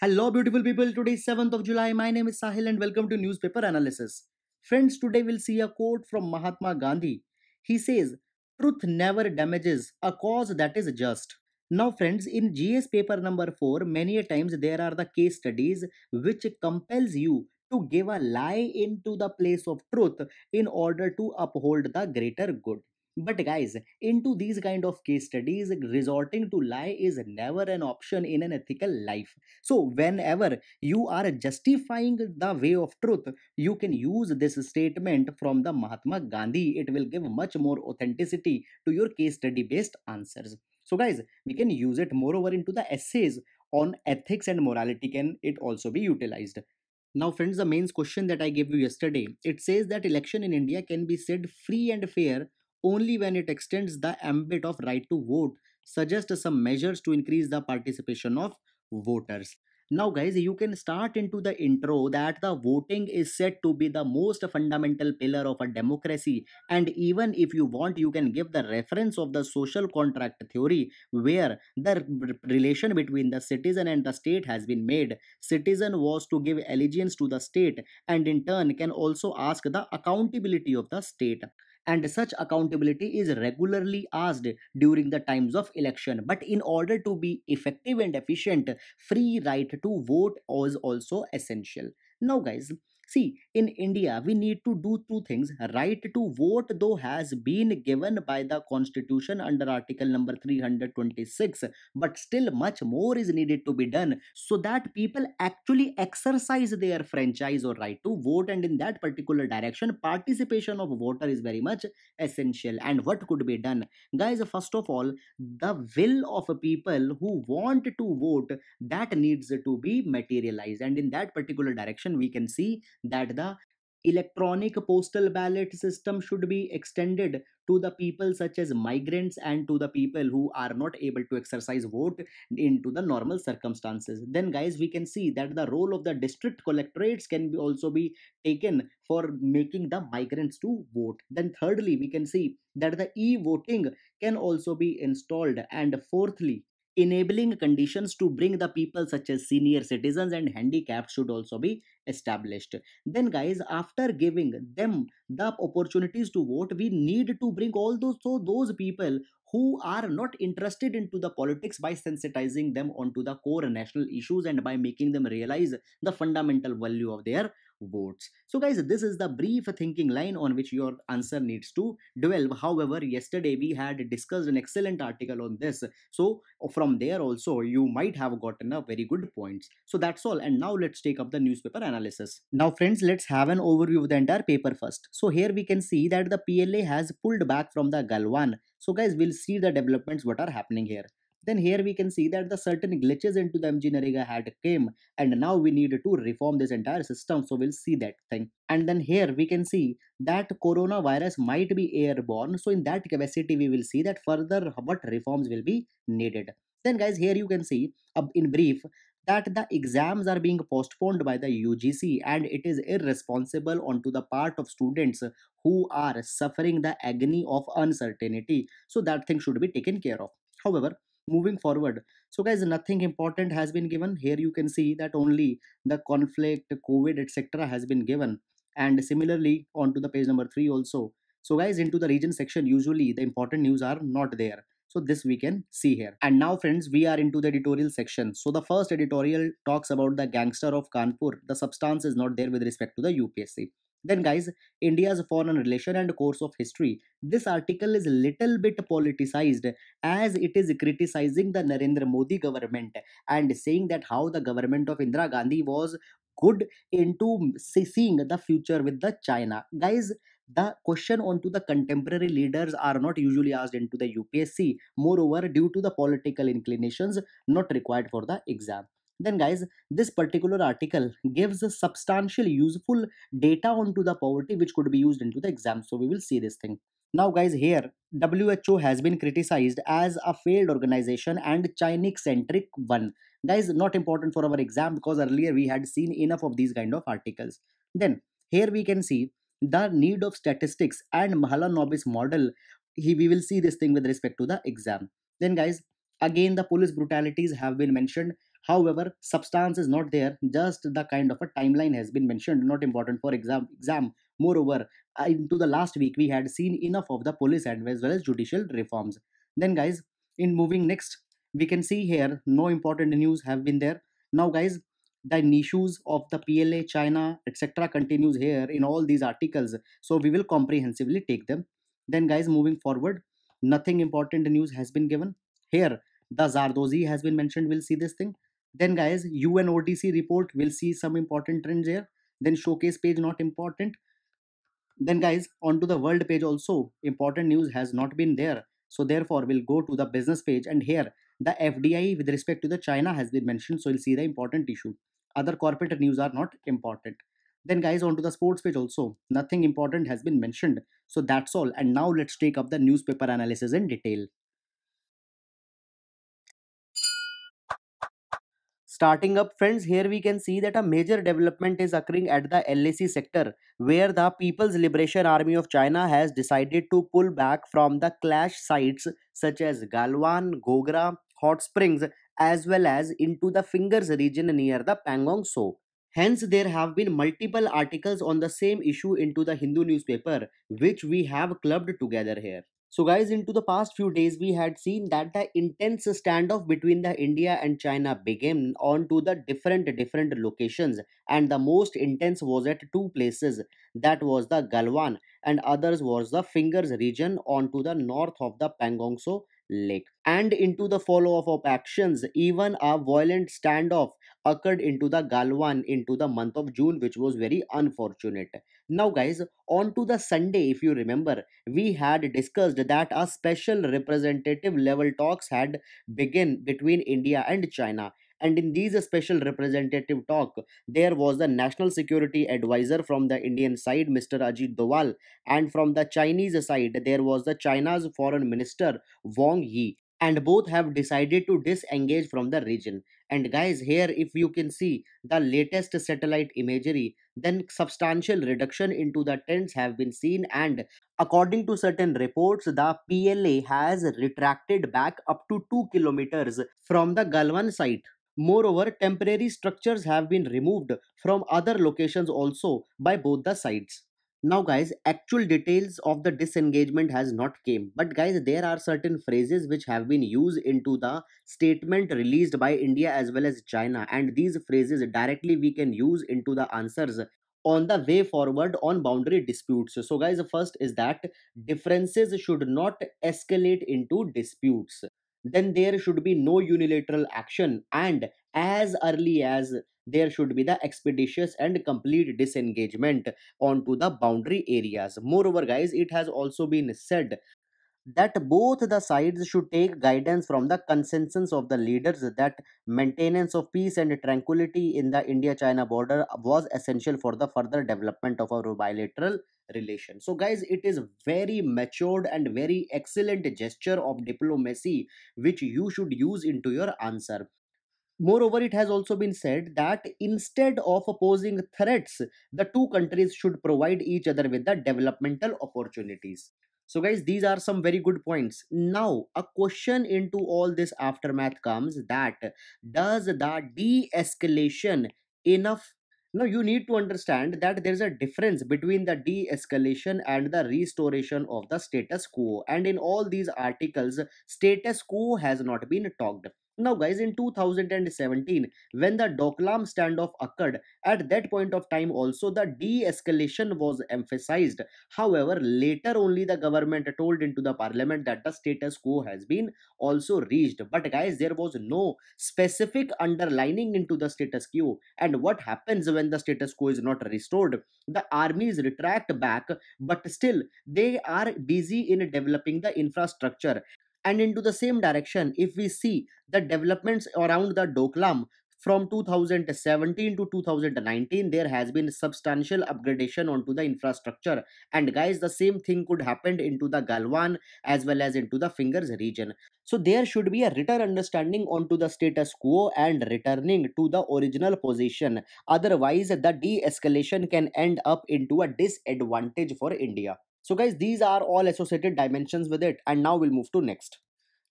Hello, beautiful people. Today is 7th of July. My name is Sahil and welcome to Newspaper Analysis. Friends, today we'll see a quote from Mahatma Gandhi. He says, Truth never damages a cause that is just. Now, friends, in GS paper number 4, many times there are the case studies which compels you to give a lie into the place of truth in order to uphold the greater good. But guys, into these kind of case studies, resorting to lie is never an option in an ethical life. So whenever you are justifying the way of truth, you can use this statement from the Mahatma Gandhi. It will give much more authenticity to your case study based answers. So guys, we can use it moreover into the essays on ethics and morality can it also be utilized. Now friends, the main question that I gave you yesterday, it says that election in India can be said free and fair only when it extends the ambit of right to vote, suggest some measures to increase the participation of voters. Now, guys, you can start into the intro that the voting is said to be the most fundamental pillar of a democracy. And even if you want, you can give the reference of the social contract theory, where the relation between the citizen and the state has been made. Citizen was to give allegiance to the state and in turn can also ask the accountability of the state and such accountability is regularly asked during the times of election but in order to be effective and efficient free right to vote is also essential now guys See, in India, we need to do two things. Right to vote, though, has been given by the constitution under article number 326, but still much more is needed to be done so that people actually exercise their franchise or right to vote. And in that particular direction, participation of voter is very much essential. And what could be done? Guys, first of all, the will of people who want to vote that needs to be materialized. And in that particular direction, we can see that the electronic postal ballot system should be extended to the people such as migrants and to the people who are not able to exercise vote into the normal circumstances then guys we can see that the role of the district collectorates can be also be taken for making the migrants to vote then thirdly we can see that the e-voting can also be installed and fourthly enabling conditions to bring the people such as senior citizens and handicapped should also be established then guys after giving them the opportunities to vote we need to bring all those so those people who are not interested into the politics by sensitizing them onto the core national issues and by making them realize the fundamental value of their votes. So guys, this is the brief thinking line on which your answer needs to dwell. However, yesterday we had discussed an excellent article on this. So from there also, you might have gotten a very good points. So that's all. And now let's take up the newspaper analysis. Now friends, let's have an overview of the entire paper first. So here we can see that the PLA has pulled back from the Galwan. So guys, we'll see the developments what are happening here then here we can see that the certain glitches into the MG had came and now we need to reform this entire system so we'll see that thing and then here we can see that coronavirus might be airborne so in that capacity we will see that further what reforms will be needed then guys here you can see uh, in brief that the exams are being postponed by the UGC and it is irresponsible onto the part of students who are suffering the agony of uncertainty so that thing should be taken care of however moving forward so guys nothing important has been given here you can see that only the conflict covid etc has been given and similarly onto the page number 3 also so guys into the region section usually the important news are not there so this we can see here and now friends we are into the editorial section so the first editorial talks about the gangster of kanpur the substance is not there with respect to the upsc then guys, India's foreign relation and course of history. This article is a little bit politicized as it is criticizing the Narendra Modi government and saying that how the government of Indira Gandhi was good into seeing the future with the China. Guys, the question onto the contemporary leaders are not usually asked into the UPSC. Moreover, due to the political inclinations, not required for the exam then guys this particular article gives a substantial useful data onto the poverty which could be used into the exam so we will see this thing now guys here who has been criticized as a failed organization and chinese centric one guys not important for our exam because earlier we had seen enough of these kind of articles then here we can see the need of statistics and mahalanobis model he, we will see this thing with respect to the exam then guys again the police brutalities have been mentioned However, substance is not there, just the kind of a timeline has been mentioned, not important for exam. exam. Moreover, uh, into the last week, we had seen enough of the police and as well as judicial reforms. Then guys, in moving next, we can see here no important news have been there. Now guys, the issues of the PLA, China, etc. continues here in all these articles. So we will comprehensively take them. Then guys, moving forward, nothing important news has been given. Here, the Zardozi has been mentioned. We'll see this thing. Then guys, UNODC report will see some important trends here. Then showcase page not important. Then guys, onto the world page also important news has not been there. So therefore, we'll go to the business page and here the FDI with respect to the China has been mentioned. So you'll see the important issue. Other corporate news are not important. Then guys, onto the sports page also. Nothing important has been mentioned. So that's all. And now let's take up the newspaper analysis in detail. Starting up friends, here we can see that a major development is occurring at the LAC sector where the People's Liberation Army of China has decided to pull back from the clash sites such as Galwan, Gogra, Hot Springs as well as into the Fingers region near the Pangong So. Hence, there have been multiple articles on the same issue into the Hindu newspaper, which we have clubbed together here. So, guys, into the past few days, we had seen that the intense standoff between the India and China began on to the different different locations, and the most intense was at two places. That was the Galwan, and others was the Fingers region on to the north of the Pangongso Lake. And into the follow up actions, even a violent standoff occurred into the Galwan into the month of June, which was very unfortunate. Now, guys, on to the Sunday, if you remember, we had discussed that a special representative level talks had begun between India and China and in these special representative talk there was the national security advisor from the indian side mr ajit doval and from the chinese side there was the china's foreign minister wang yi and both have decided to disengage from the region and guys, here if you can see the latest satellite imagery, then substantial reduction into the tents have been seen and according to certain reports, the PLA has retracted back up to 2 kilometers from the Galwan site. Moreover, temporary structures have been removed from other locations also by both the sides now guys actual details of the disengagement has not came but guys there are certain phrases which have been used into the statement released by india as well as china and these phrases directly we can use into the answers on the way forward on boundary disputes so guys first is that differences should not escalate into disputes then there should be no unilateral action and as early as there should be the expeditious and complete disengagement onto the boundary areas. Moreover, guys, it has also been said that both the sides should take guidance from the consensus of the leaders that maintenance of peace and tranquility in the India-China border was essential for the further development of our bilateral relation. So guys, it is very matured and very excellent gesture of diplomacy which you should use into your answer. Moreover, it has also been said that instead of opposing threats, the two countries should provide each other with the developmental opportunities. So, guys, these are some very good points. Now, a question into all this aftermath comes that does the de escalation enough? Now, you need to understand that there is a difference between the de escalation and the restoration of the status quo. And in all these articles, status quo has not been talked now, guys, in 2017, when the Doklam standoff occurred, at that point of time also the de escalation was emphasized. However, later only the government told into the parliament that the status quo has been also reached. But, guys, there was no specific underlining into the status quo. And what happens when the status quo is not restored? The armies retract back, but still they are busy in developing the infrastructure and into the same direction, if we see the developments around the Doklam, from 2017 to 2019 there has been substantial upgradation onto the infrastructure and guys the same thing could happen into the galwan as well as into the fingers region so there should be a return understanding onto the status quo and returning to the original position otherwise the de-escalation can end up into a disadvantage for india so guys, these are all associated dimensions with it and now we'll move to next.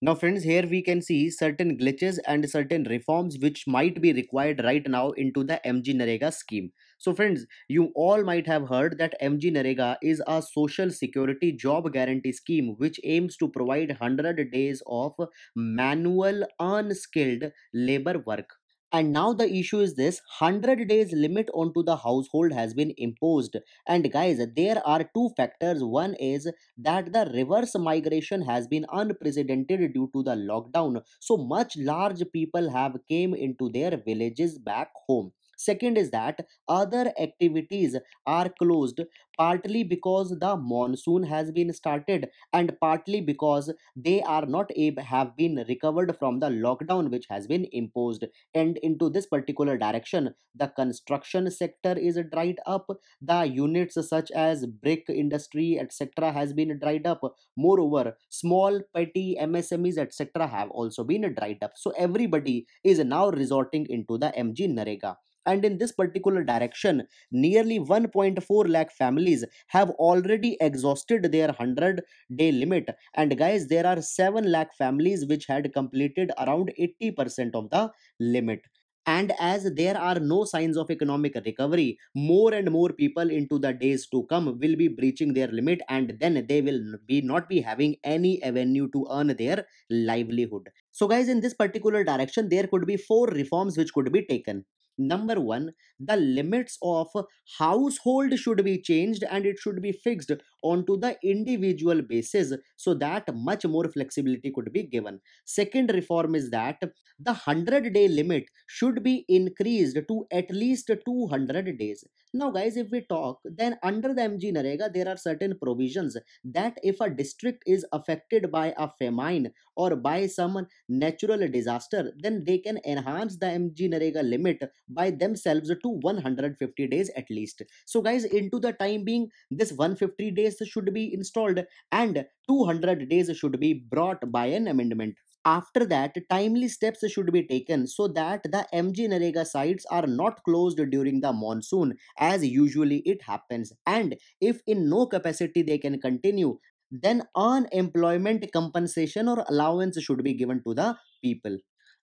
Now friends, here we can see certain glitches and certain reforms which might be required right now into the MG Narega scheme. So friends, you all might have heard that MG Narega is a social security job guarantee scheme which aims to provide 100 days of manual unskilled labor work and now the issue is this 100 days limit onto the household has been imposed. And guys, there are two factors. One is that the reverse migration has been unprecedented due to the lockdown. So much large people have came into their villages back home. Second is that other activities are closed partly because the monsoon has been started and partly because they are not able have been recovered from the lockdown which has been imposed and into this particular direction the construction sector is dried up the units such as brick industry etc has been dried up moreover small petty msmes etc have also been dried up so everybody is now resorting into the mg narega and in this particular direction nearly 1.4 lakh families have already exhausted their 100 day limit and guys there are 7 lakh families which had completed around 80% of the limit and as there are no signs of economic recovery more and more people into the days to come will be breaching their limit and then they will be not be having any avenue to earn their livelihood so guys in this particular direction there could be four reforms which could be taken Number one, the limits of household should be changed and it should be fixed onto the individual basis so that much more flexibility could be given. Second reform is that the 100 day limit should be increased to at least 200 days. Now, guys, if we talk, then under the MG Narega, there are certain provisions that if a district is affected by a famine or by some natural disaster, then they can enhance the MG Narega limit by themselves to 150 days at least. So, guys, into the time being, this 150 days should be installed and 200 days should be brought by an amendment. After that, timely steps should be taken so that the MG Narega sites are not closed during the monsoon as usually it happens. And if in no capacity they can continue, then unemployment compensation or allowance should be given to the people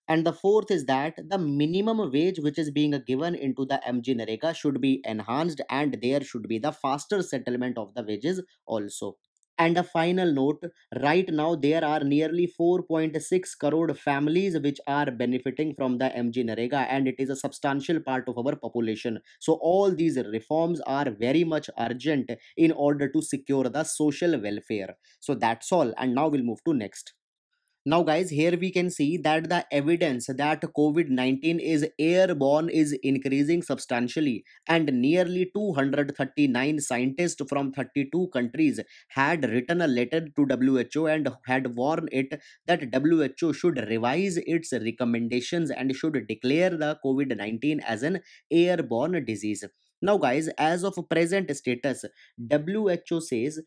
and the fourth is that the minimum wage which is being given into the mg narega should be enhanced and there should be the faster settlement of the wages also and a final note right now, there are nearly 4.6 crore families which are benefiting from the MG Narega, and it is a substantial part of our population. So, all these reforms are very much urgent in order to secure the social welfare. So, that's all. And now we'll move to next. Now guys, here we can see that the evidence that COVID-19 is airborne is increasing substantially and nearly 239 scientists from 32 countries had written a letter to WHO and had warned it that WHO should revise its recommendations and should declare the COVID-19 as an airborne disease. Now guys, as of present status, WHO says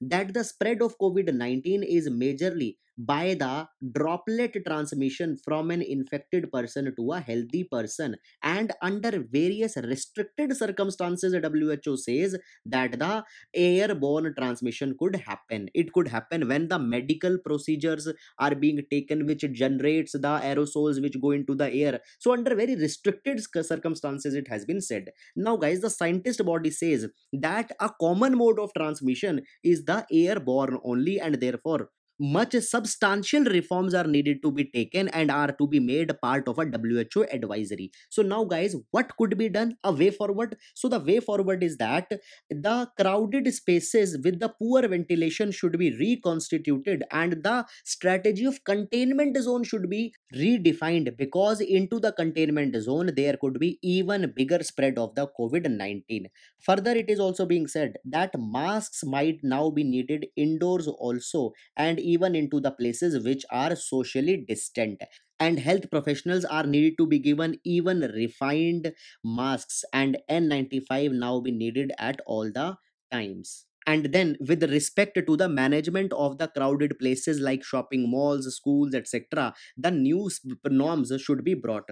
that the spread of COVID-19 is majorly by the droplet transmission from an infected person to a healthy person and under various restricted circumstances who says that the airborne transmission could happen it could happen when the medical procedures are being taken which generates the aerosols which go into the air so under very restricted circumstances it has been said now guys the scientist body says that a common mode of transmission is the airborne only and therefore much substantial reforms are needed to be taken and are to be made part of a WHO advisory. So now guys, what could be done? A way forward. So the way forward is that the crowded spaces with the poor ventilation should be reconstituted and the strategy of containment zone should be redefined because into the containment zone there could be even bigger spread of the COVID-19. Further, it is also being said that masks might now be needed indoors also and even into the places which are socially distant and health professionals are needed to be given even refined masks and n95 now be needed at all the times and then with respect to the management of the crowded places like shopping malls schools etc the new norms should be brought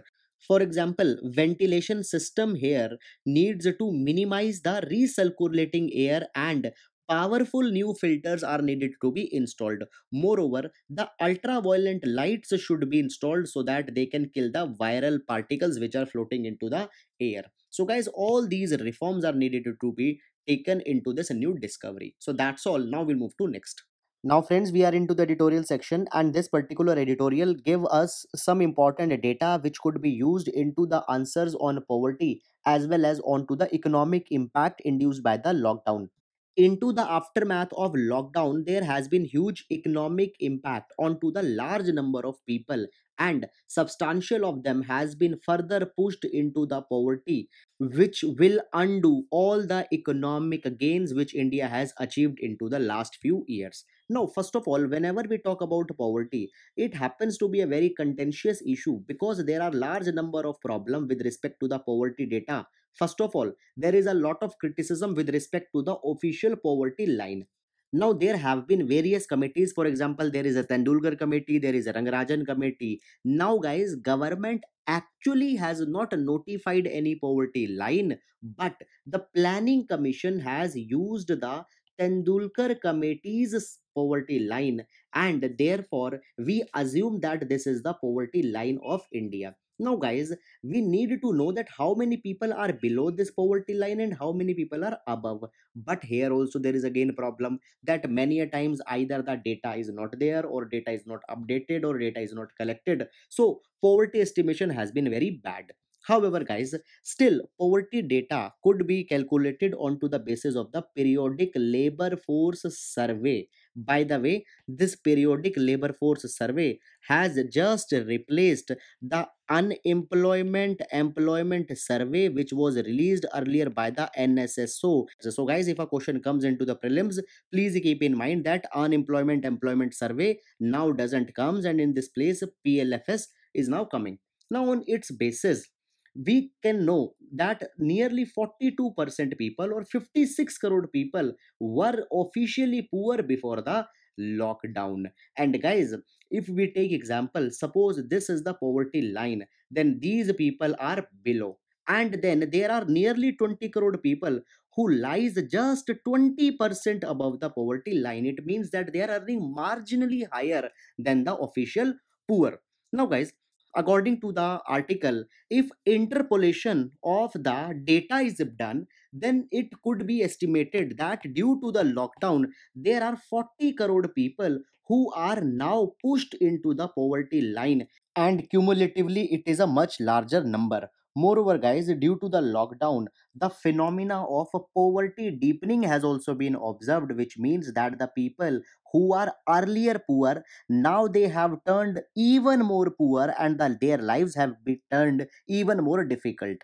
for example ventilation system here needs to minimize the recirculating air and powerful new filters are needed to be installed. Moreover, the ultraviolet lights should be installed so that they can kill the viral particles which are floating into the air. So guys, all these reforms are needed to be taken into this new discovery. So that's all. Now we'll move to next. Now friends, we are into the editorial section and this particular editorial gave us some important data which could be used into the answers on poverty as well as onto the economic impact induced by the lockdown into the aftermath of lockdown there has been huge economic impact onto the large number of people and substantial of them has been further pushed into the poverty which will undo all the economic gains which india has achieved into the last few years now first of all whenever we talk about poverty it happens to be a very contentious issue because there are large number of problem with respect to the poverty data First of all, there is a lot of criticism with respect to the official poverty line. Now, there have been various committees. For example, there is a Tendulkar committee, there is a Rangarajan committee. Now, guys, government actually has not notified any poverty line, but the Planning Commission has used the Tendulkar committee's poverty line, and therefore, we assume that this is the poverty line of India. Now guys, we need to know that how many people are below this poverty line and how many people are above. But here also there is again problem that many a times either the data is not there or data is not updated or data is not collected. So poverty estimation has been very bad. However, guys, still poverty data could be calculated onto the basis of the periodic labor force survey. By the way, this periodic labor force survey has just replaced the unemployment employment survey which was released earlier by the NSSO. So guys, if a question comes into the prelims, please keep in mind that unemployment employment survey now doesn't comes and in this place PLFS is now coming. Now on its basis, we can know that nearly 42% people or 56 crore people were officially poor before the lockdown and guys if we take example suppose this is the poverty line then these people are below and then there are nearly 20 crore people who lies just 20% above the poverty line it means that they are earning marginally higher than the official poor now guys according to the article if interpolation of the data is done then it could be estimated that due to the lockdown there are 40 crore people who are now pushed into the poverty line and cumulatively it is a much larger number Moreover, guys, due to the lockdown, the phenomena of poverty deepening has also been observed, which means that the people who are earlier poor now they have turned even more poor and the, their lives have been turned even more difficult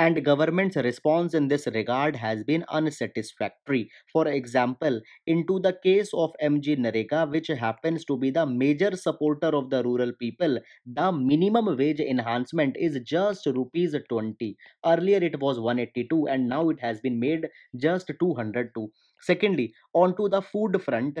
and government's response in this regard has been unsatisfactory. For example, into the case of MG Narega, which happens to be the major supporter of the rural people, the minimum wage enhancement is just rupees 20. Earlier it was 182 and now it has been made just 202. Secondly, onto the food front,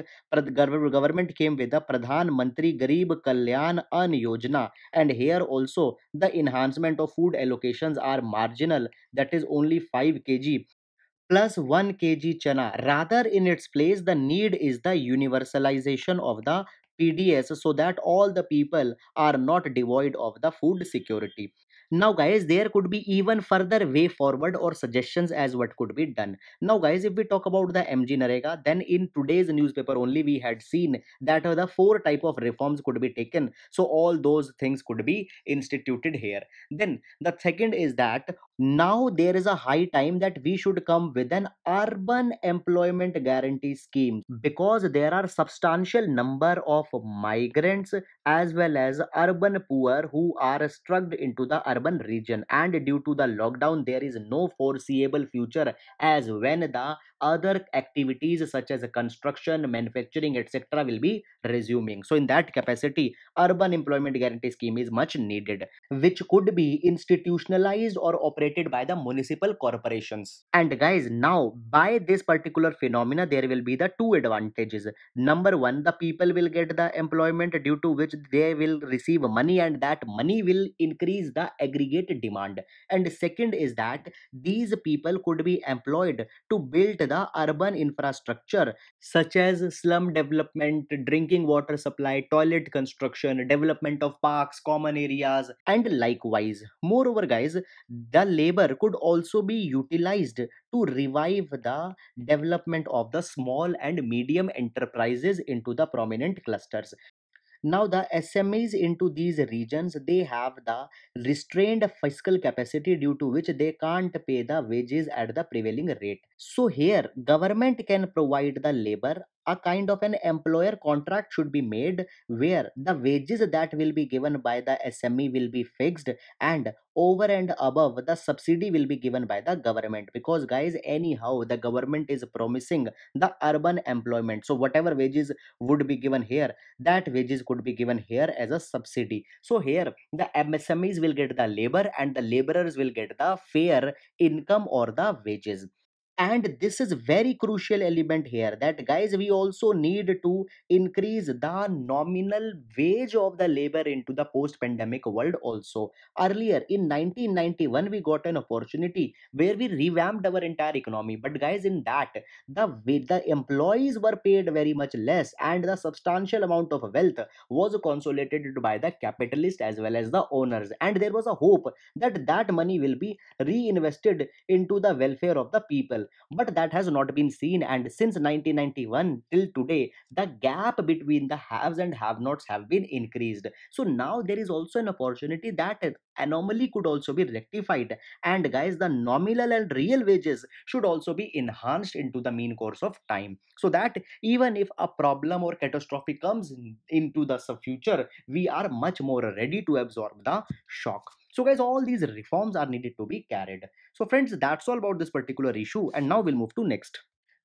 government came with the Pradhan Mantri Garib Kalyan An Yojana and here also the enhancement of food allocations are marginal that is only 5 kg plus 1 kg chana. Rather in its place the need is the universalization of the PDS so that all the people are not devoid of the food security now guys there could be even further way forward or suggestions as what could be done now guys if we talk about the mg narega then in today's newspaper only we had seen that uh, the four type of reforms could be taken so all those things could be instituted here then the second is that now there is a high time that we should come with an urban employment guarantee scheme because there are substantial number of migrants as well as urban poor who are struck into the urban urban region and due to the lockdown there is no foreseeable future as when the other activities such as construction, manufacturing, etc. will be resuming. So in that capacity, urban employment guarantee scheme is much needed, which could be institutionalized or operated by the municipal corporations. And guys, now by this particular phenomena, there will be the two advantages. Number one, the people will get the employment due to which they will receive money and that money will increase the aggregate demand. And second is that these people could be employed to build the urban infrastructure such as slum development, drinking water supply, toilet construction, development of parks, common areas, and likewise. Moreover, guys, the labor could also be utilized to revive the development of the small and medium enterprises into the prominent clusters now the smes into these regions they have the restrained fiscal capacity due to which they can't pay the wages at the prevailing rate so here government can provide the labor a kind of an employer contract should be made where the wages that will be given by the SME will be fixed and over and above the subsidy will be given by the government because guys anyhow the government is promising the urban employment so whatever wages would be given here that wages could be given here as a subsidy so here the MSMEs will get the labor and the laborers will get the fair income or the wages and this is very crucial element here that guys we also need to increase the nominal wage of the labor into the post pandemic world also earlier in 1991 we got an opportunity where we revamped our entire economy but guys in that the the employees were paid very much less and the substantial amount of wealth was consolidated by the capitalist as well as the owners and there was a hope that that money will be reinvested into the welfare of the people but that has not been seen and since 1991 till today the gap between the haves and have nots have been increased so now there is also an opportunity that anomaly could also be rectified and guys the nominal and real wages should also be enhanced into the mean course of time so that even if a problem or catastrophe comes into the future we are much more ready to absorb the shock so guys, all these reforms are needed to be carried. So friends, that's all about this particular issue. And now we'll move to next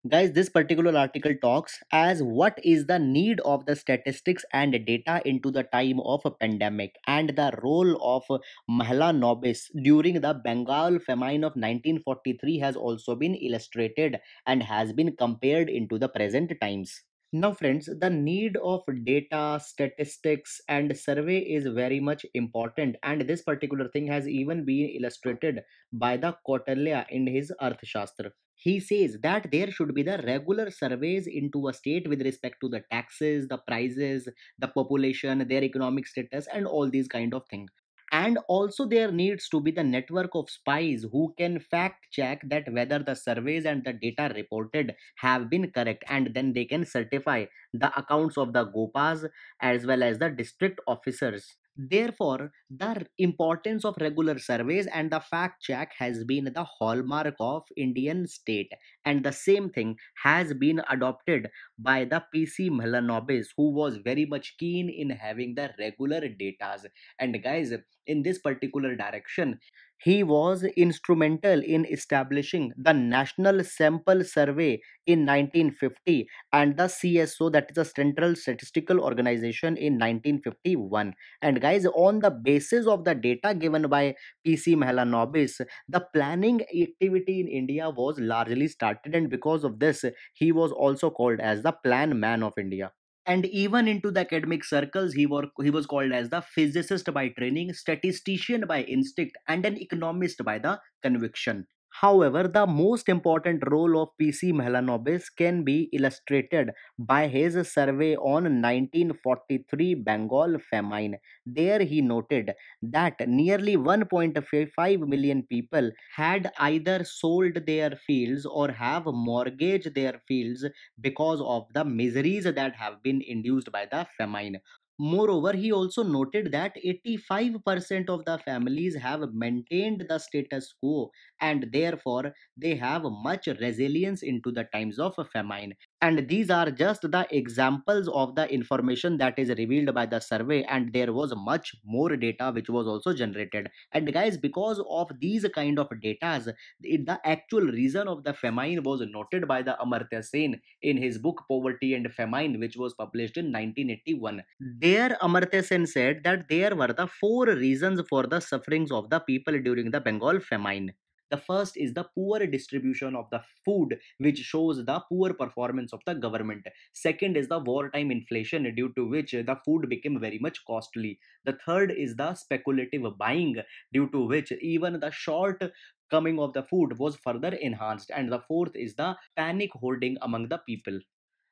guys this particular article talks as what is the need of the statistics and data into the time of a pandemic and the role of mahila nobis during the bengal famine of 1943 has also been illustrated and has been compared into the present times now, friends, the need of data, statistics, and survey is very much important, and this particular thing has even been illustrated by the Kautilya in his Arthashastra. He says that there should be the regular surveys into a state with respect to the taxes, the prices, the population, their economic status, and all these kind of things and also there needs to be the network of spies who can fact check that whether the surveys and the data reported have been correct and then they can certify the accounts of the gopas as well as the district officers Therefore, the importance of regular surveys and the fact check has been the hallmark of Indian state and the same thing has been adopted by the PC Nobis, who was very much keen in having the regular datas and guys in this particular direction he was instrumental in establishing the National Sample Survey in 1950 and the CSO, that is the Central Statistical Organization, in 1951. And guys, on the basis of the data given by PC Mahalanobis, the planning activity in India was largely started, and because of this, he was also called as the Plan Man of India and even into the academic circles he, were, he was called as the physicist by training statistician by instinct and an economist by the conviction However, the most important role of PC Mahalanobis can be illustrated by his survey on 1943 Bengal famine. There he noted that nearly 1.5 million people had either sold their fields or have mortgaged their fields because of the miseries that have been induced by the famine. Moreover, he also noted that 85% of the families have maintained the status quo and therefore they have much resilience into the times of famine and these are just the examples of the information that is revealed by the survey and there was much more data which was also generated and guys because of these kind of datas the actual reason of the famine was noted by the amartya sen in his book poverty and famine which was published in 1981 there amartya sen said that there were the four reasons for the sufferings of the people during the bengal famine the first is the poor distribution of the food, which shows the poor performance of the government. Second is the wartime inflation, due to which the food became very much costly. The third is the speculative buying, due to which even the short coming of the food was further enhanced and the fourth is the panic hoarding among the people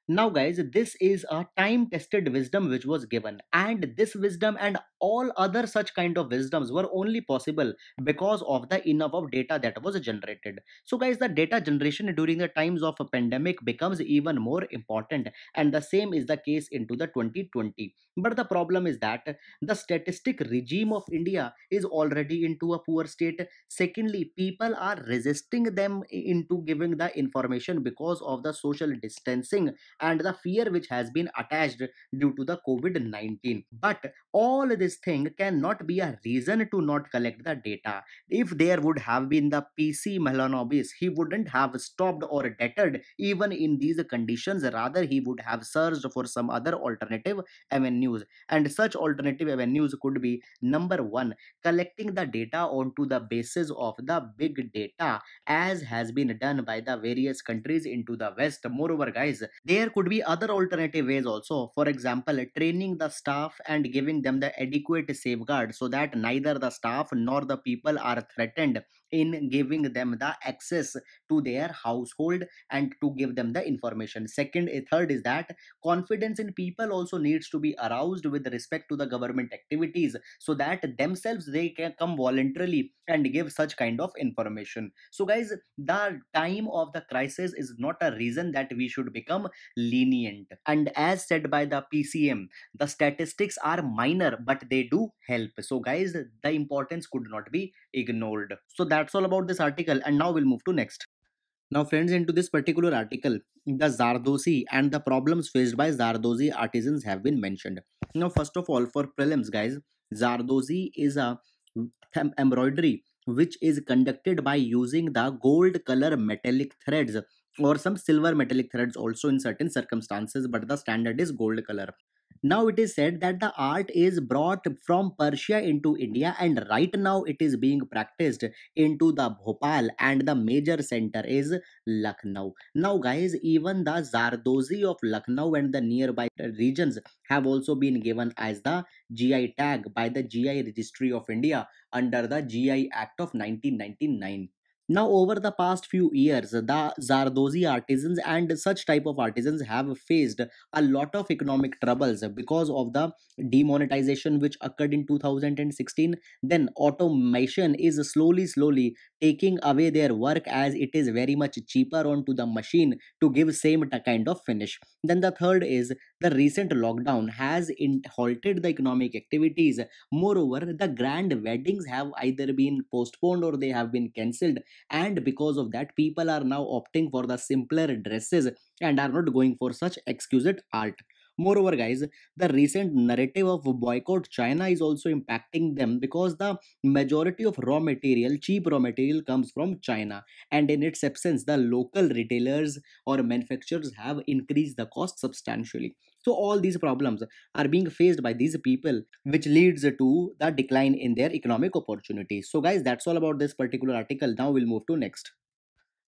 now, guys, this is a time tested wisdom which was given, and this wisdom and all other such kind of wisdoms were only possible because of the enough of data that was generated. So, guys, the data generation during the times of a pandemic becomes even more important, and the same is the case into the 2020. But the problem is that the statistic regime of India is already into a poor state. Secondly, people are resisting them into giving the information because of the social distancing and the fear which has been attached due to the COVID 19. But all this thing cannot be a reason to not collect the data. If there would have been the PC Mahalanobis, he wouldn't have stopped or deterred even in these conditions. Rather, he would have searched for some other alternative avenues. And such alternative avenues could be number one, collecting the data onto the basis of the big data as has been done by the various countries into the West. Moreover, guys, there could be other alternative ways also. For example, training the staff and giving them the adequate safeguard so that neither the staff nor the people are threatened in giving them the access to their household and to give them the information second eh, third is that confidence in people also needs to be aroused with respect to the government activities so that themselves they can come voluntarily and give such kind of information so guys the time of the crisis is not a reason that we should become lenient and as said by the pcm the statistics are minor but they do help so guys the importance could not be ignored so that that's all about this article and now we'll move to next now friends into this particular article the zardozi and the problems faced by zardozi artisans have been mentioned now first of all for prelims guys zardozi is a embroidery which is conducted by using the gold color metallic threads or some silver metallic threads also in certain circumstances but the standard is gold color now it is said that the art is brought from Persia into India and right now it is being practiced into the Bhopal and the major center is Lucknow. Now guys even the Zardozi of Lucknow and the nearby regions have also been given as the GI tag by the GI Registry of India under the GI Act of 1999. Now, over the past few years, the Zardozi artisans and such type of artisans have faced a lot of economic troubles because of the demonetization which occurred in 2016. Then automation is slowly, slowly taking away their work as it is very much cheaper onto the machine to give same kind of finish. Then the third is the recent lockdown has halted the economic activities. Moreover, the grand weddings have either been postponed or they have been cancelled and because of that people are now opting for the simpler dresses and are not going for such exquisite art Moreover, guys, the recent narrative of boycott China is also impacting them because the majority of raw material, cheap raw material, comes from China, and in its absence, the local retailers or manufacturers have increased the cost substantially. So all these problems are being faced by these people, which leads to the decline in their economic opportunities. So guys, that's all about this particular article. Now we'll move to next.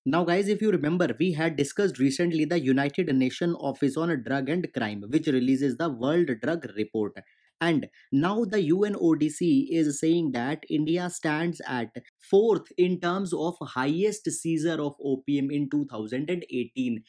Now guys, if you remember, we had discussed recently the United Nations Office on Drug and Crime, which releases the World Drug Report. And now the UNODC is saying that India stands at fourth in terms of highest seizure of opium in 2018.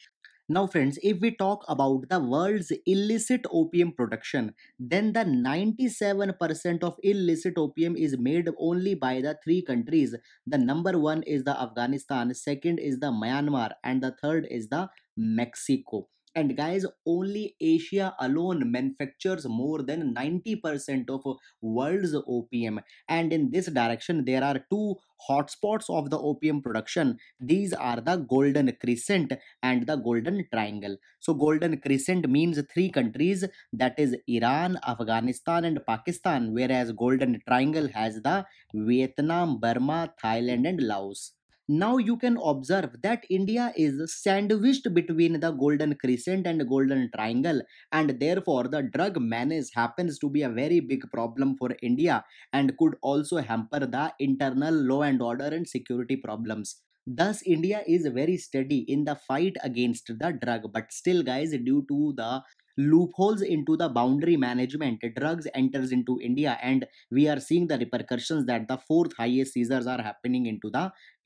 Now, friends, if we talk about the world's illicit opium production, then the 97% of illicit opium is made only by the three countries. The number one is the Afghanistan, second is the Myanmar, and the third is the Mexico. And guys, only Asia alone manufactures more than 90% of world's opium. And in this direction, there are two hotspots of the opium production. These are the Golden Crescent and the Golden Triangle. So Golden Crescent means three countries that is Iran, Afghanistan and Pakistan whereas Golden Triangle has the Vietnam, Burma, Thailand and Laos. Now you can observe that India is sandwiched between the Golden Crescent and Golden Triangle, and therefore the drug menace happens to be a very big problem for India and could also hamper the internal law and order and security problems. Thus, India is very steady in the fight against the drug, but still, guys, due to the loopholes into the boundary management drugs enters into india and we are seeing the repercussions that the fourth highest seizures are happening into the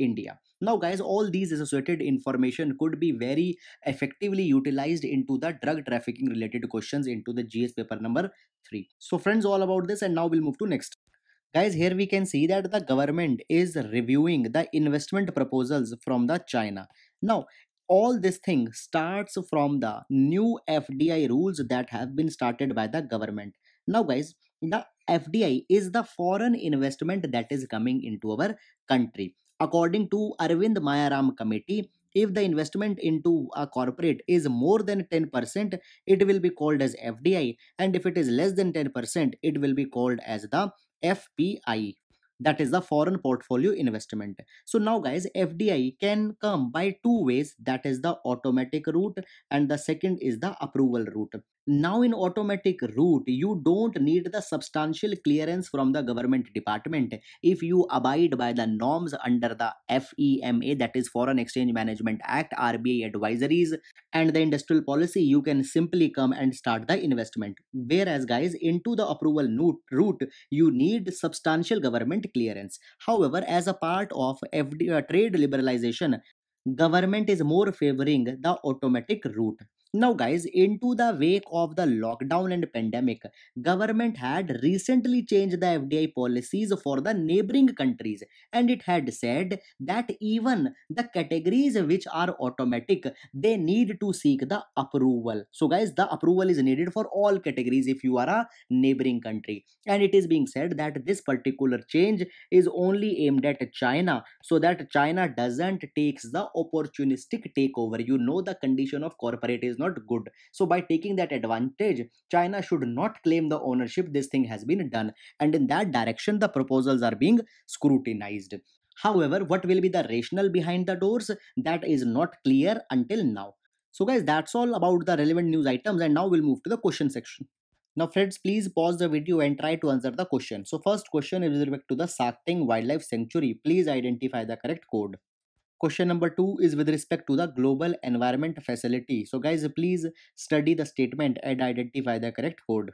india now guys all these associated information could be very effectively utilized into the drug trafficking related questions into the gs paper number 3 so friends all about this and now we'll move to next guys here we can see that the government is reviewing the investment proposals from the china now all this thing starts from the new FDI rules that have been started by the government. Now, guys, the FDI is the foreign investment that is coming into our country. According to Arvind Mayaram Committee, if the investment into a corporate is more than 10%, it will be called as FDI, and if it is less than 10%, it will be called as the FPI that is the foreign portfolio investment so now guys fdi can come by two ways that is the automatic route and the second is the approval route now in automatic route, you don't need the substantial clearance from the government department if you abide by the norms under the FEMA that is Foreign Exchange Management Act, RBA advisories and the industrial policy you can simply come and start the investment. Whereas guys into the approval route you need substantial government clearance. However as a part of FD, uh, trade liberalization government is more favoring the automatic route now, guys, into the wake of the lockdown and pandemic, government had recently changed the FDI policies for the neighboring countries, and it had said that even the categories which are automatic, they need to seek the approval. So, guys, the approval is needed for all categories if you are a neighboring country, and it is being said that this particular change is only aimed at China, so that China doesn't takes the opportunistic takeover. You know the condition of corporate is not good. So by taking that advantage, China should not claim the ownership. This thing has been done. And in that direction, the proposals are being scrutinized. However, what will be the rationale behind the doors? That is not clear until now. So guys, that's all about the relevant news items and now we'll move to the question section. Now friends, please pause the video and try to answer the question. So first question is with respect to the Sakting Wildlife Sanctuary. Please identify the correct code. Question number two is with respect to the global environment facility. So guys, please study the statement and identify the correct code.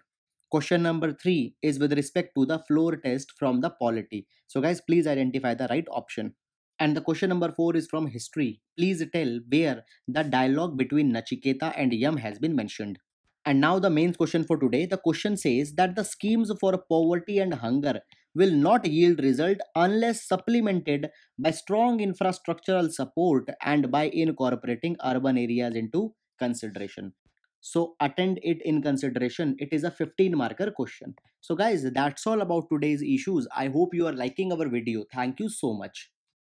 Question number three is with respect to the floor test from the polity. So guys, please identify the right option. And the question number four is from history. Please tell where the dialogue between Nachiketa and Yam has been mentioned. And now the main question for today. The question says that the schemes for poverty and hunger will not yield result unless supplemented by strong infrastructural support and by incorporating urban areas into consideration. So attend it in consideration. It is a 15 marker question. So guys, that's all about today's issues. I hope you are liking our video. Thank you so much.